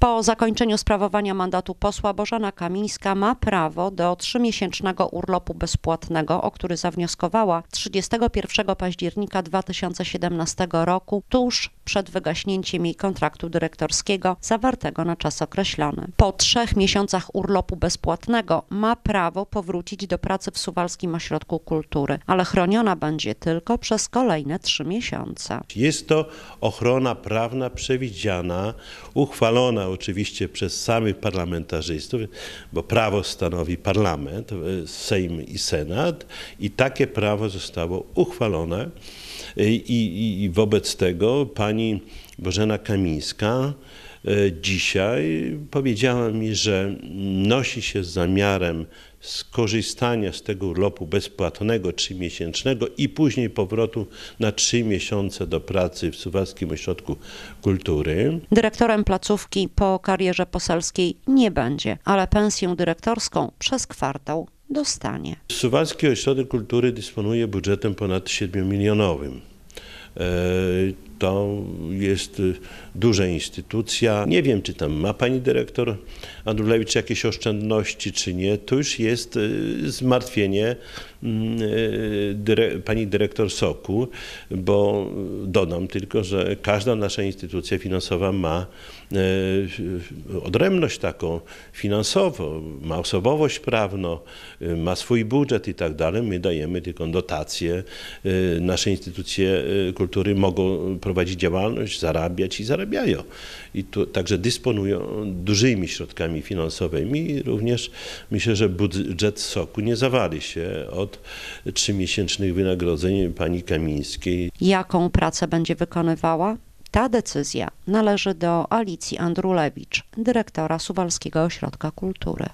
Po zakończeniu sprawowania mandatu posła Bożana Kamińska ma prawo do trzymiesięcznego urlopu bezpłatnego, o który zawnioskowała 31 października 2017 roku tuż przed wygaśnięciem jej kontraktu dyrektorskiego zawartego na czas określony. Po trzech miesiącach urlopu bezpłatnego ma prawo powrócić do pracy w Suwalskim Ośrodku Kultury, ale chroniona będzie tylko przez kolejne trzy miesiące. Jest to ochrona prawna przewidziana, uchwalona oczywiście przez samych parlamentarzystów, bo prawo stanowi parlament, e, Sejm i Senat i takie prawo zostało uchwalone. I, i wobec tego pani Bożena Kamińska e, dzisiaj powiedziała mi, że nosi się z zamiarem skorzystania z tego urlopu bezpłatnego trzymiesięcznego i później powrotu na trzy miesiące do pracy w Suwalskim Ośrodku Kultury. Dyrektorem placówki po karierze poselskiej nie będzie, ale pensję dyrektorską przez kwartał dostanie. Suwalski Ośrodek Kultury dysponuje budżetem ponad 7 milionowym. E, to jest duża instytucja. Nie wiem, czy tam ma pani dyrektor Andrulewicz jakieś oszczędności, czy nie. To już jest e, zmartwienie Y, dyre, pani dyrektor Soku, bo dodam tylko, że każda nasza instytucja finansowa ma y, odrębność taką finansową, ma osobowość prawną, y, ma swój budżet i tak dalej. My dajemy tylko dotacje. Nasze instytucje kultury mogą prowadzić działalność, zarabiać i zarabiają. I tu, także dysponują dużymi środkami finansowymi. Również myślę, że budżet soku nie zawali się od od trzymiesięcznych wynagrodzeń pani Kamińskiej. Jaką pracę będzie wykonywała? Ta decyzja należy do Alicji Andrulewicz, dyrektora Suwalskiego Ośrodka Kultury.